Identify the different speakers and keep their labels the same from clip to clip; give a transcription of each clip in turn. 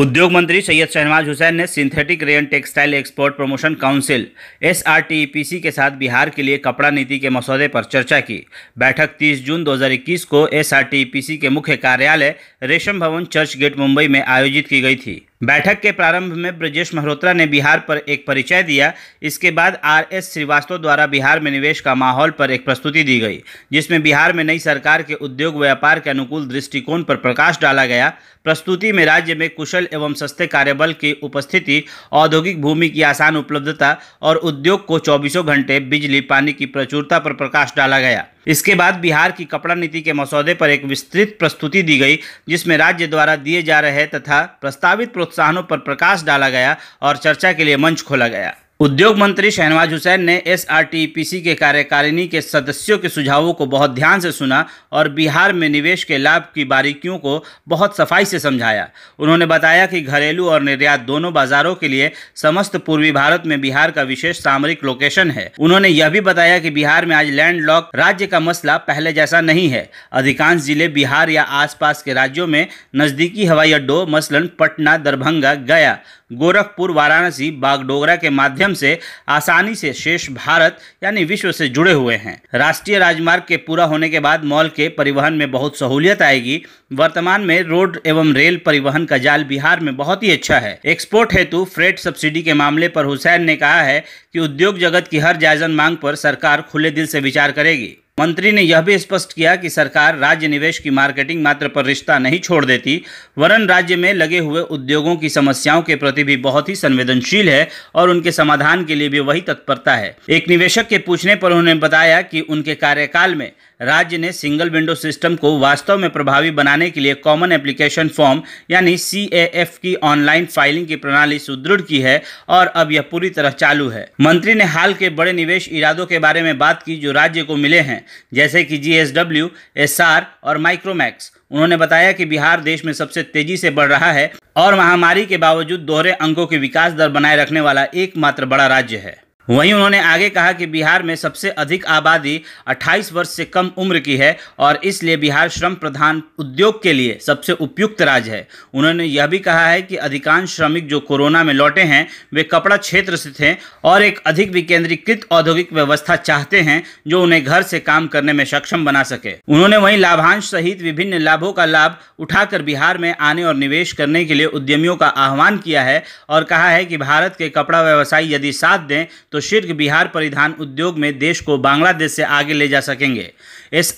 Speaker 1: उद्योग मंत्री सैयद शहनवाज हुसैन ने synthetic rayon textile export promotion council S के साथ बिहार के लिए कपड़ा नीति के मसौदे पर चर्चा की बैठक 30 जून 2021 को एस के मुख्य कार्यालय रेशम भवन चर्च गेट मुंबई में आयोजित की गई थी बैठक के प्रारंभ में ब्रजेश मल्होत्रा ने बिहार पर एक परिचय दिया इसके बाद आर एस श्रीवास्तव द्वारा बिहार में निवेश का माहौल पर एक प्रस्तुति दी गई जिसमें बिहार में नई सरकार के उद्योग व्यापार के अनुकूल दृष्टिकोण पर प्रकाश डाला गया प्रस्तुति में राज्य में कुशल एवं सस्ते कार्यबल की उपस्थिति औद्योगिक भूमि की आसान उपलब्धता और उद्योग को चौबीसों घंटे बिजली पानी की प्रचुरता पर प्रकाश डाला गया इसके बाद बिहार की कपड़ा नीति के मसौदे पर एक विस्तृत प्रस्तुति दी गई जिसमें राज्य द्वारा दिए जा रहे तथा प्रस्तावित प्रोत्साहनों पर प्रकाश डाला गया और चर्चा के लिए मंच खोला गया उद्योग मंत्री शहनवाज हुसैन ने सी के कार्यकारिणी के सदस्यों के सुझावों को बहुत ध्यान से सुना और बिहार में निवेश के लाभ की बारीकियों को बहुत सफाई से समझाया उन्होंने बताया कि घरेलू और निर्यात दोनों बाजारों के लिए समस्त पूर्वी भारत में बिहार का विशेष सामरिक लोकेशन है उन्होंने यह भी बताया कि बिहार में आज लैंड लॉक राज्य का मसला पहले जैसा नहीं है अधिकांश जिले बिहार या आसपास के राज्यों में नजदीकी हवाई अड्डों मसलन पटना दरभंगा गया गोरखपुर वाराणसी बागडोगरा के माध्यम माध्यम से आसानी से शेष भारत यानी विश्व से जुड़े हुए हैं राष्ट्रीय राजमार्ग के पूरा होने के बाद मॉल के परिवहन में बहुत सहूलियत आएगी वर्तमान में रोड एवं रेल परिवहन का जाल बिहार में बहुत ही अच्छा है एक्सपोर्ट हेतु फ्रेट सब्सिडी के मामले पर हुसैन ने कहा है कि उद्योग जगत की हर जायजन मांग पर सरकार खुले दिल से विचार करेगी मंत्री ने यह भी स्पष्ट किया कि सरकार राज्य निवेश की मार्केटिंग मात्र पर रिश्ता नहीं छोड़ देती वरन राज्य में लगे हुए उद्योगों की समस्याओं के प्रति भी बहुत ही संवेदनशील है और उनके समाधान के लिए भी वही तत्परता है एक निवेशक के पूछने पर उन्होंने बताया कि उनके कार्यकाल में राज्य ने सिंगल विंडो सिस्टम को वास्तव में प्रभावी बनाने के लिए कॉमन एप्लीकेशन फॉर्म यानी सी की ऑनलाइन फाइलिंग की प्रणाली सुदृढ़ की है और अब यह पूरी तरह चालू है मंत्री ने हाल के बड़े निवेश इरादों के बारे में बात की जो राज्य को मिले हैं हैं जैसे कि जीएसडब्ल्यू एसआर और माइक्रोमैक्स उन्होंने बताया कि बिहार देश में सबसे तेजी से बढ़ रहा है और महामारी के बावजूद दोहरे अंकों की विकास दर बनाए रखने वाला एकमात्र बड़ा राज्य है वहीं उन्होंने आगे कहा कि बिहार में सबसे अधिक आबादी 28 वर्ष से कम उम्र की है और इसलिए बिहार श्रम प्रधान उद्योग के लिए सबसे उपयुक्त राज्य है उन्होंने यह भी कहा है कि अधिकांश श्रमिक जो कोरोना में लौटे हैं वे कपड़ा क्षेत्र से थे और एक अधिक विकेंद्रीकृत औद्योगिक व्यवस्था चाहते हैं जो उन्हें घर से काम करने में सक्षम बना सके उन्होंने वहीं लाभांश सहित विभिन्न लाभों का लाभ उठाकर बिहार में आने और निवेश करने के लिए उद्यमियों का आह्वान किया है और कहा है कि भारत के कपड़ा व्यवसायी यदि साथ दें तो शीर्ष बिहार परिधान उद्योग में देश को बांग्लादेश से आगे ले जा सकेंगे एस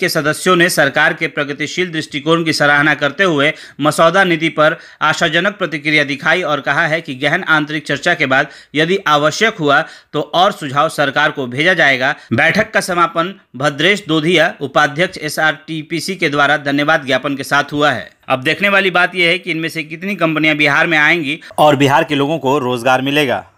Speaker 1: के सदस्यों ने सरकार के प्रगतिशील दृष्टिकोण की सराहना करते हुए मसौदा नीति पर आशाजनक प्रतिक्रिया दिखाई और कहा है कि गहन आंतरिक चर्चा के बाद यदि आवश्यक हुआ तो और सुझाव सरकार को भेजा जाएगा बैठक का समापन भद्रेश दोधिया उपाध्यक्ष एस के द्वारा धन्यवाद ज्ञापन के साथ हुआ है अब देखने वाली बात यह है कि इनमें से कितनी कंपनियां बिहार में आएंगी और बिहार के लोगों को रोजगार मिलेगा